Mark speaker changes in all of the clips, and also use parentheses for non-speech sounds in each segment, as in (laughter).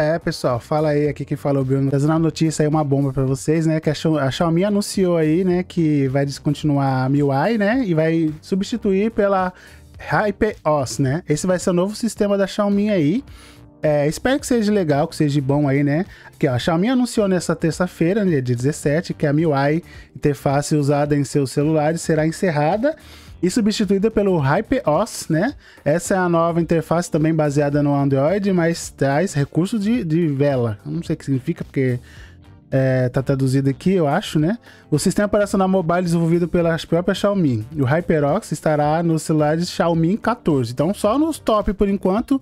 Speaker 1: É, pessoal, fala aí aqui quem falou, Bruno. Trazendo uma notícia aí, uma bomba pra vocês, né? Que a Xiaomi anunciou aí, né, que vai descontinuar a MIUI, né? E vai substituir pela HyperOS, né? Esse vai ser o novo sistema da Xiaomi aí. É, espero que seja legal, que seja bom aí, né? Que a Xiaomi anunciou nessa terça-feira, né, dia 17, que a MIUI, interface usada em seus celulares, será encerrada e substituída pelo HyperOS, né? Essa é a nova interface também baseada no Android, mas traz recurso de, de vela. Eu não sei o que significa, porque é, tá traduzido aqui, eu acho, né? O sistema operacional mobile desenvolvido pela própria Xiaomi. O HyperOS estará nos celulares Xiaomi 14. Então, só nos top por enquanto.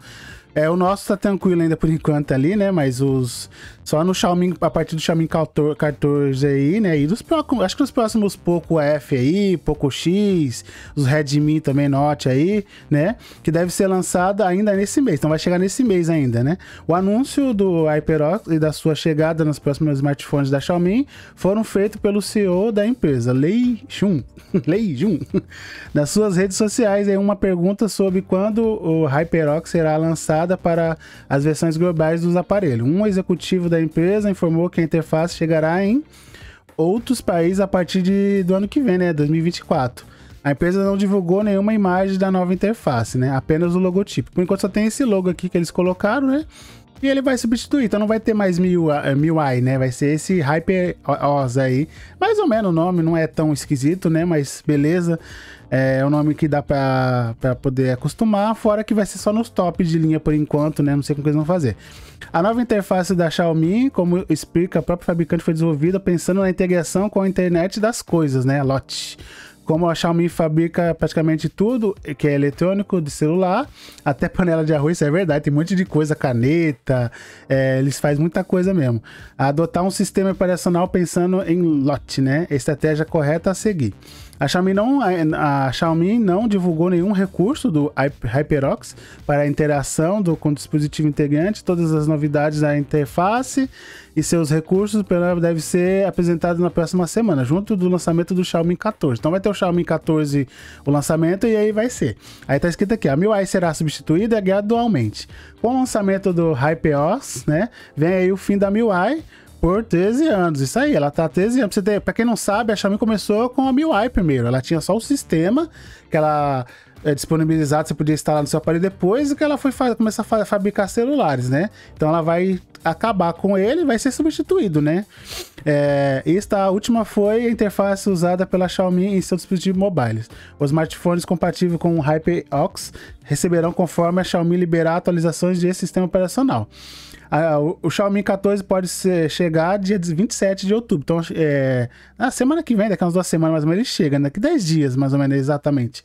Speaker 1: É, o nosso tá tranquilo ainda por enquanto ali, né? Mas os. Só no Xiaomi, a partir do Xiaomi 14 aí, né? E dos próximos. Acho que os próximos Poco F aí, Poco X, os Redmi também Note aí, né? Que deve ser lançado ainda nesse mês. Então vai chegar nesse mês ainda, né? O anúncio do HyperOx e da sua chegada nos próximos smartphones da Xiaomi foram feitos pelo CEO da empresa, Lei Jun, (laughs) Lei Jun. (laughs) Nas suas redes sociais, aí uma pergunta sobre quando o HyperOx será lançado para as versões globais dos aparelhos. Um executivo da empresa informou que a interface chegará em outros países a partir de, do ano que vem, né, 2024. A empresa não divulgou nenhuma imagem da nova interface, né? Apenas o logotipo. Por enquanto só tem esse logo aqui que eles colocaram, né? E ele vai substituir, então não vai ter mais MIUI, ah, é, né? Vai ser esse Hyper aí. Mais ou menos o nome, não é tão esquisito, né? Mas beleza. É, é um nome que dá pra, pra poder acostumar, fora que vai ser só nos top de linha por enquanto, né? Não sei como eles vão fazer. A nova interface da Xiaomi, como explica a própria fabricante, foi desenvolvida pensando na integração com a internet das coisas, né? LOT como a Xiaomi fabrica praticamente tudo que é eletrônico de celular, até panela de arroz, isso é verdade, tem um monte de coisa, caneta, é, eles fazem muita coisa mesmo. Adotar um sistema operacional pensando em lote, né? Estratégia correta a seguir. A Xiaomi não, a, a Xiaomi não divulgou nenhum recurso do HyperOx para a interação do, com o dispositivo integrante. Todas as novidades da interface e seus recursos devem ser apresentados na próxima semana, junto do lançamento do Xiaomi 14. Então vai ter o Xiaomi 14, o lançamento, e aí vai ser. Aí tá escrito aqui, a MIUI será substituída é gradualmente. Com o lançamento do HyperOS, né, vem aí o fim da MIUI, por 13 anos. Isso aí, ela tá 13 anos. Pra, ter, pra quem não sabe, a Xiaomi começou com a MIUI primeiro. Ela tinha só o sistema que ela é, disponibilizado, você podia instalar no seu aparelho depois que ela foi começar a fabricar celulares, né? Então ela vai acabar com ele vai ser substituído, né? É, esta última foi a interface usada pela Xiaomi em seus dispositivos mobiles. Os smartphones compatíveis com o HyperOx receberão conforme a Xiaomi liberar atualizações de sistema operacional. A, o, o, Xiaomi 14 pode ser, chegar dia 27 de outubro. Então, é, na semana que vem, daqui a umas duas semanas mais ou menos, ele chega, né? daqui né? 10 dias mais ou menos, exatamente.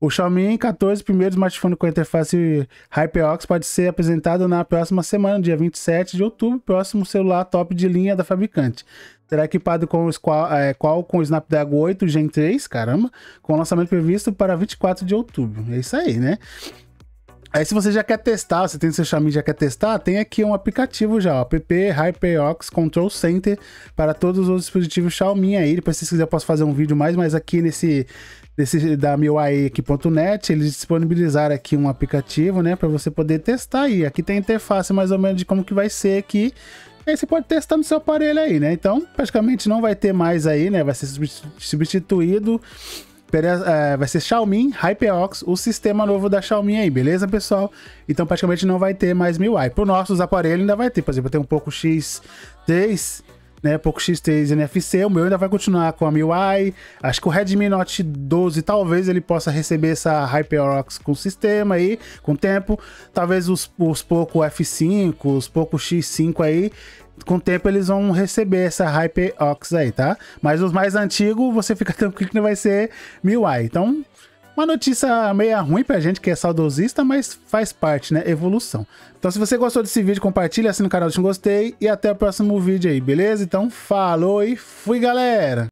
Speaker 1: O Xiaomi 14, primeiro smartphone com interface HyperOx, pode ser apresentado na próxima semana, dia 27 de outubro, próximo celular top de linha da fabricante. Será equipado com o qual, é, qual com o Snapdragon 8 Gen 3, caramba, com lançamento previsto para 24 de outubro. É isso aí, né? Aí se você já quer testar, você tem seu Xiaomi já quer testar, tem aqui um aplicativo já, o app HyperOx Control Center para todos os dispositivos Xiaomi aí. Depois se quiser eu posso fazer um vídeo mais, mas aqui nesse, nesse da aqui.net eles disponibilizaram aqui um aplicativo, né, para você poder testar aí. Aqui tem a interface mais ou menos de como que vai ser aqui. Aí você pode testar no seu aparelho aí, né? Então, praticamente não vai ter mais aí, né? Vai ser substituído é, vai ser Xiaomi HyperOx, o sistema novo da Xiaomi aí, beleza, pessoal? Então praticamente não vai ter mais MIUI. Para os nossos aparelhos ainda vai ter, por exemplo, tem um pouco X3 né? Poco X3 NFC, o meu ainda vai continuar com a MIUI. Acho que o Redmi Note 12 talvez ele possa receber essa HyperOx com o sistema aí, com o tempo. Talvez os, os Poco F5, os Poco X5 aí, com o tempo eles vão receber essa HyperOx aí, tá? Mas os mais antigos, você fica (laughs) tranquilo que não vai ser MIUI. Então, uma notícia meio ruim pra gente que é saudosista, mas faz parte, né? Evolução. Então, se você gostou desse vídeo, compartilha, assina o canal, deixa um gostei e até o próximo vídeo aí, beleza? Então, falou e fui, galera!